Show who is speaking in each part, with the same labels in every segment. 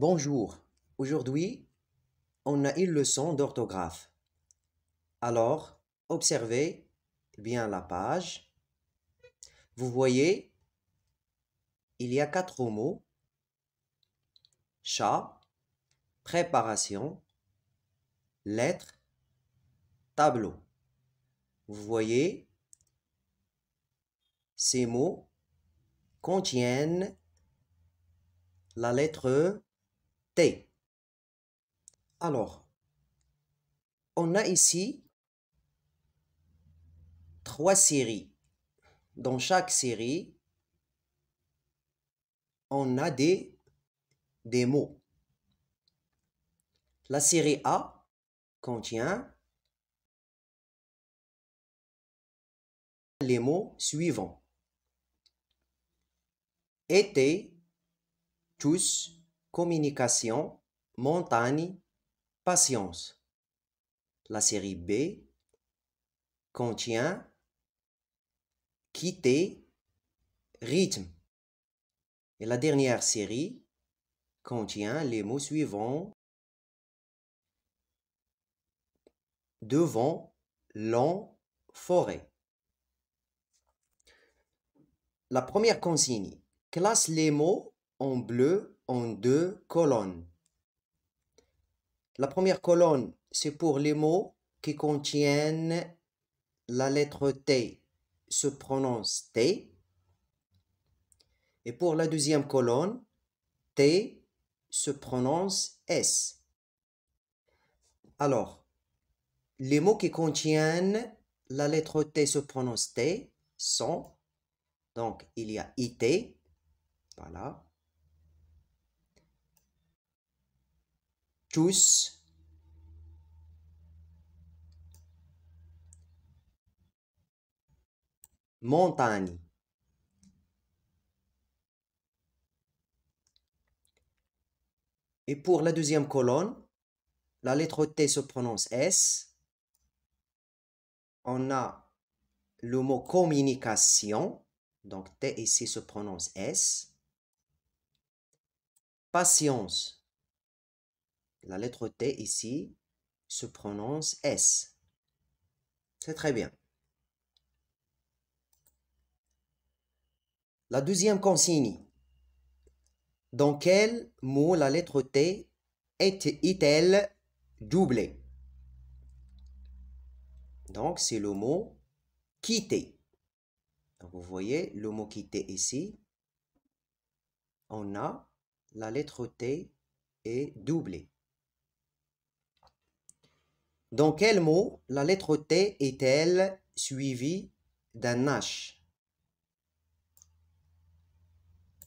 Speaker 1: Bonjour. Aujourd'hui, on a une leçon d'orthographe. Alors, observez bien la page. Vous voyez, il y a quatre mots. Chat, préparation, lettre, tableau. Vous voyez, ces mots contiennent la lettre E alors, on a ici trois séries. Dans chaque série, on a des, des mots. La série A contient les mots suivants. Été, tous, communication, montagne, patience. La série B contient quitter, rythme. Et la dernière série contient les mots suivants devant, long, forêt. La première consigne classe les mots en bleu en deux colonnes. La première colonne, c'est pour les mots qui contiennent la lettre T, se prononce T. Et pour la deuxième colonne, T se prononce S. Alors, les mots qui contiennent la lettre T se prononce T sont, donc il y a IT, voilà, tous montagne et pour la deuxième colonne la lettre T se prononce S on a le mot communication donc T ici se prononce S patience la lettre T ici se prononce S. C'est très bien. La deuxième consigne. Dans quel mot la lettre T est-elle doublée Donc, c'est le mot quitter. vous voyez le mot quitter ici. On a la lettre T est doublée. Dans quel mot la lettre T est-elle suivie d'un H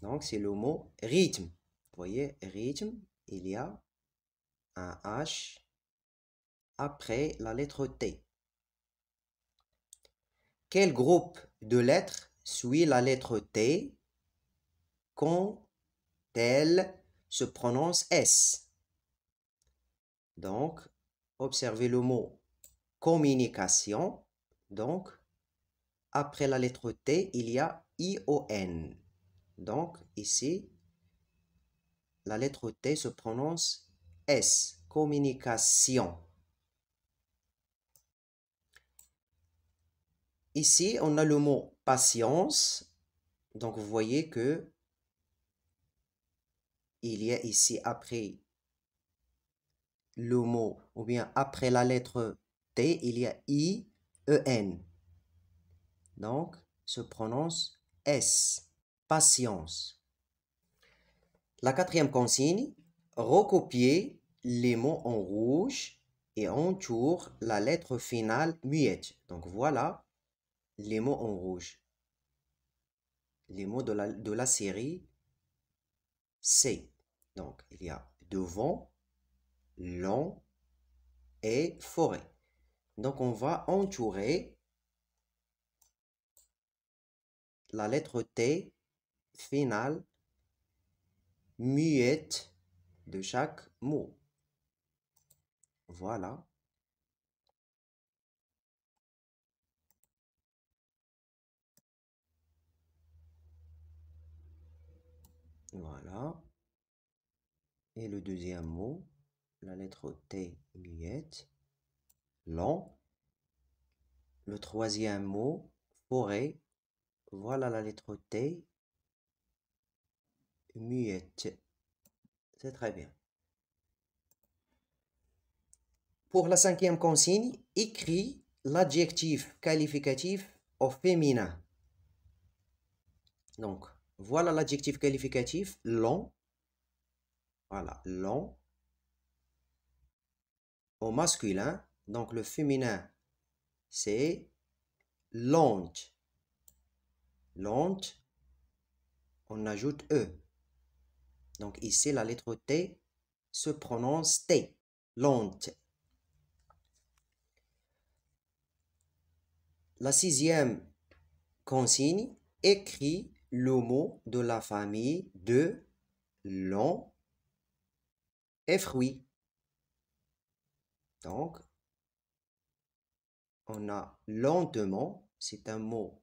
Speaker 1: Donc, c'est le mot rythme. Vous voyez, rythme, il y a un H après la lettre T. Quel groupe de lettres suit la lettre T quand elle se prononce S Donc, observez le mot communication. Donc, après la lettre T, il y a ION. Donc, ici, la lettre T se prononce S, communication. Ici, on a le mot patience. Donc, vous voyez que il y a ici, après le mot, ou bien après la lettre T, il y a I, E, N. Donc, se prononce S, patience. La quatrième consigne, recopier les mots en rouge et entoure la lettre finale muette. Donc voilà les mots en rouge. Les mots de la, de la série C. Donc il y a devant, Long et forêt. Donc on va entourer la lettre T finale muette de chaque mot. Voilà. Voilà. Et le deuxième mot la lettre T muette, long. Le troisième mot, forêt, voilà la lettre T muette. C'est très bien. Pour la cinquième consigne, écris l'adjectif qualificatif au féminin. Donc, voilà l'adjectif qualificatif long. Voilà, long masculin. Donc le féminin, c'est lente. Lente, on ajoute E. Donc ici, la lettre T se prononce T, lente. La sixième consigne, écrit le mot de la famille de long et fruit. Donc, on a lentement, c'est un mot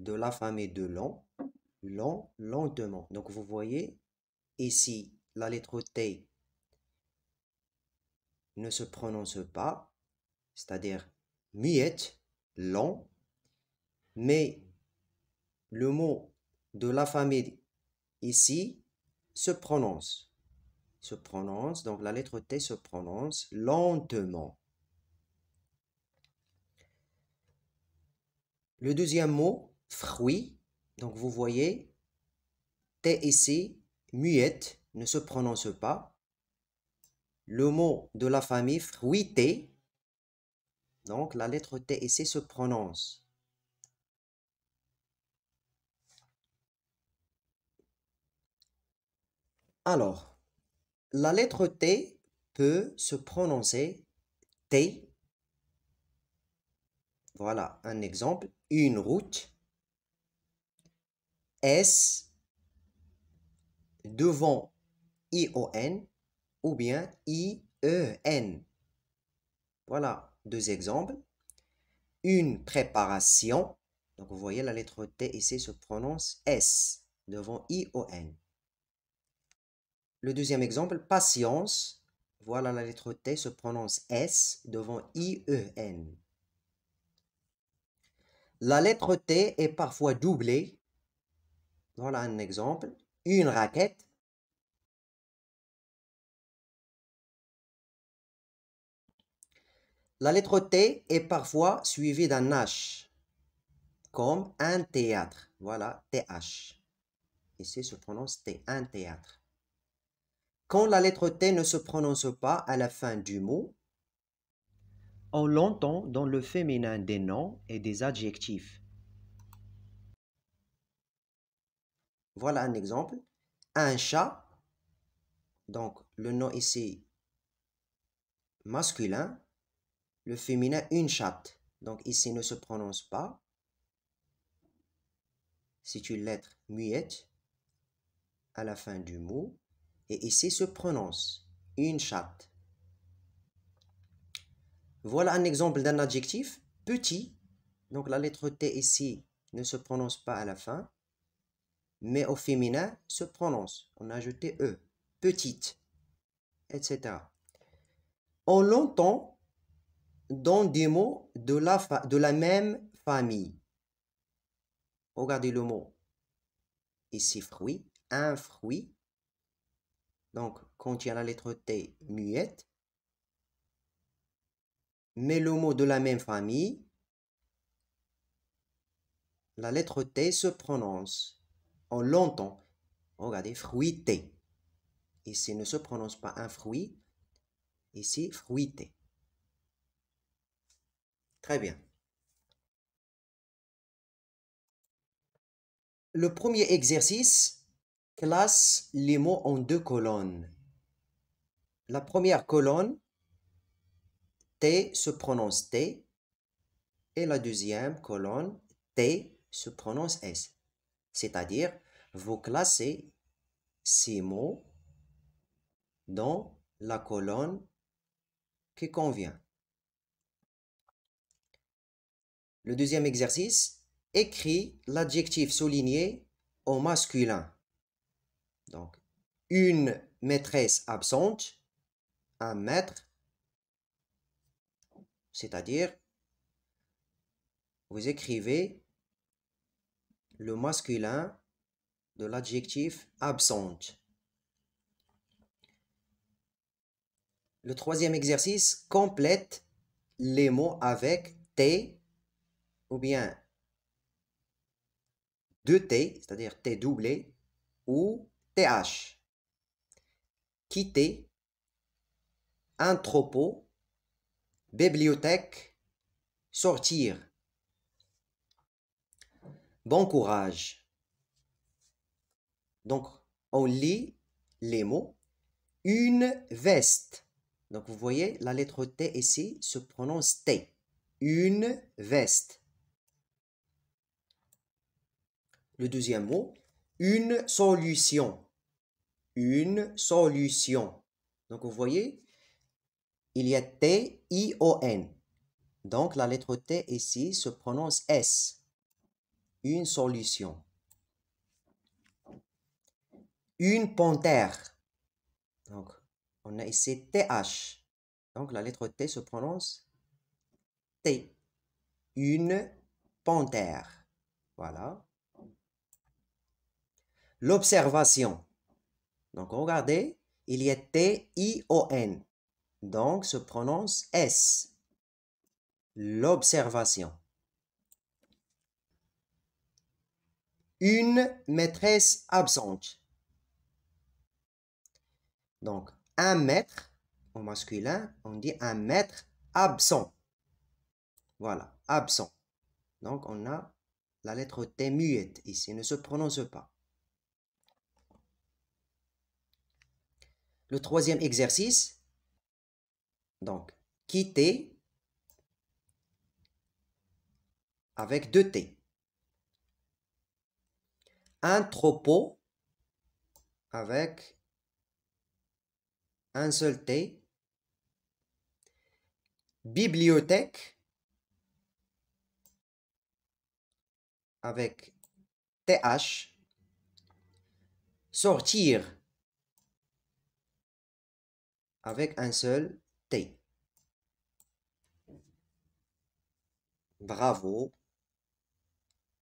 Speaker 1: de la famille de long, long, lentement. Donc, vous voyez, ici, la lettre T ne se prononce pas, c'est-à-dire miette, long, mais le mot de la famille ici se prononce se prononce, donc la lettre T se prononce lentement. Le deuxième mot, fruit, donc vous voyez, T C muette, ne se prononce pas. Le mot de la famille, fruité, donc la lettre T et C se prononce. Alors, la lettre T peut se prononcer T. Voilà un exemple. Une route. S devant I-O-N ou bien I-E-N. Voilà deux exemples. Une préparation. Donc vous voyez la lettre T ici se prononce S devant I-O-N. Le deuxième exemple, patience. Voilà la lettre T se prononce S devant I-E-N. La lettre T est parfois doublée. Voilà un exemple. Une raquette. La lettre T est parfois suivie d'un H, comme un théâtre. Voilà, TH. Ici se prononce T, un théâtre quand la lettre T ne se prononce pas à la fin du mot, on l'entend dans le féminin des noms et des adjectifs. Voilà un exemple. Un chat, donc le nom ici masculin, le féminin une chatte, donc ici ne se prononce pas. C'est une lettre muette à la fin du mot et ici se prononce une chatte. Voilà un exemple d'un adjectif petit. Donc la lettre T ici ne se prononce pas à la fin, mais au féminin se prononce. On a ajouté E, petite, etc. On l'entend dans des mots de la, de la même famille. Regardez le mot ici fruit, un fruit, donc contient la lettre T muette, mais le mot de la même famille, la lettre T se prononce. en longtemps. Regardez, fruité. Ici ne se prononce pas un fruit, ici fruité. Très bien. Le premier exercice classe les mots en deux colonnes. La première colonne, T se prononce T, et la deuxième colonne, T se prononce S. C'est-à-dire, vous classez ces mots dans la colonne qui convient. Le deuxième exercice, écrit l'adjectif souligné au masculin. Donc, une maîtresse absente, un maître, c'est-à-dire, vous écrivez le masculin de l'adjectif absente. Le troisième exercice complète les mots avec T ou bien deux t cest c'est-à-dire T doublé, ou TH. Quitter. Un Bibliothèque. Sortir. Bon courage. Donc, on lit les mots. Une veste. Donc, vous voyez, la lettre T ici se prononce T. Une veste. Le deuxième mot, une solution une solution. Donc vous voyez, il y a T, I, O, N. Donc la lettre T ici se prononce S. Une solution. Une panthère. Donc on a ici TH. Donc la lettre T se prononce T. Une panthère. Voilà. L'observation. Donc regardez, il y a T-I-O-N. Donc se prononce S. L'observation. Une maîtresse absente. Donc un maître au masculin, on dit un maître absent. Voilà, absent. Donc on a la lettre T muette ici, ne se prononce pas. Le troisième exercice, donc quitter avec deux T. Un avec un seul T. Bibliothèque avec TH. Sortir avec un seul T. Bravo.